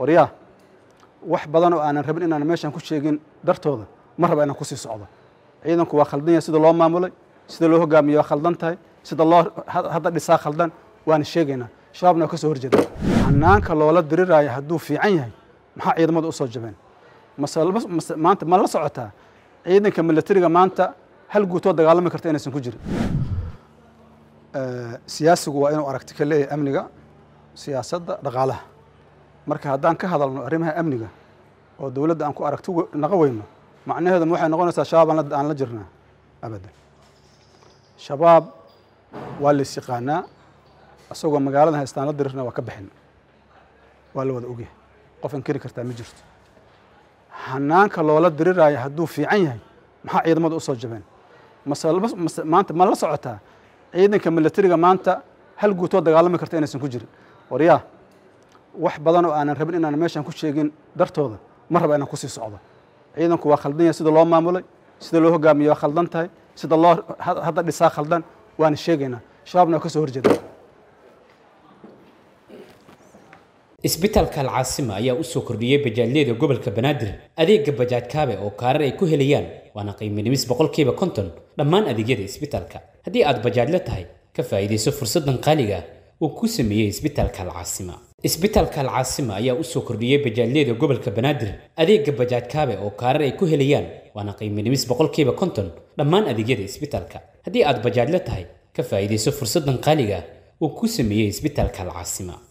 waryaa wax badan oo aanan rabin inaan meeshaan ku sheegin dartooda ma raba inaan kusii socdo ciidanku waa khaldan yahay sida loo maamulay sida loo hogaamiye waa khaldan tahay sida loo hadda dhisaa khaldan waana sheegaynaa shabaabna waa ka soo horjeeda hanaanka loola diriraayo hadduu fiican yahay maxaa ciidamada u soo jabeen maanta ma la socotaa ciidanka milatariga maanta hal guutoo dagaalami karta inaysan ku jirin siyaasigu waa inuu aragti ka leeyahay amniga siyaasadda dhaqaalaha marka haddaan ka hadalno arrimaha amniga oo dowladda aan ku aragti naqo weyno macnaheedu waxay noqonaysaa shabaab aan la jirnaa abadan shabaab waa la isyaqaanaa isagoo magaalada haystaan la dirirna waa ka baxin waa la wada ogyahay qof inkiri kartaa ma jirto hanaanka loola diriraayo hadduu fiican yahay maxaa ciidamada usoo soo jabeen maanta ma la socotaa ciidanka milatariga maanta hal guutoo dagaalami karta inaysan ku jirin waryaa wax badan oo aanan rabin inaan meeshaan ku sheegin dartooda ma raba inaan kusii socdo ciidanku waa khaldan yahay sida loo maamulay sida loo hogaamiye waa khaldan tahay sida loo hadda dhisaa khaldan waana sheegaynaa shabaabna waa ka soo horjeeda isbitaalka alcaasima ayaa u soo kordhiyey bajaajyada gobolka banaadir adeega bajaaj kaabe oo kaarar ay ku helayaan waana qiimodhimis boqolkiiba konton dhammaan adeegyada isbitaalka haddii aad bajaajla tahay ka faa'iidayso fursaddan qaaliga ah. uu ku sameeyey isbitaalka alcaasima isbitalka alcaasima ayaa u soo kordhiyey bajaajyada gobolka banaadir adeegga bajaaj kaabe oo kaarar ay ku helayaan waana qiimadhimis boqolkiiba konton dhammaan adeegyada isbitaalka haddii aad bajaajla tahay ka faa'iidayso fursaddan qaaliga ah uu ku sameeyey isbitalka alcaasima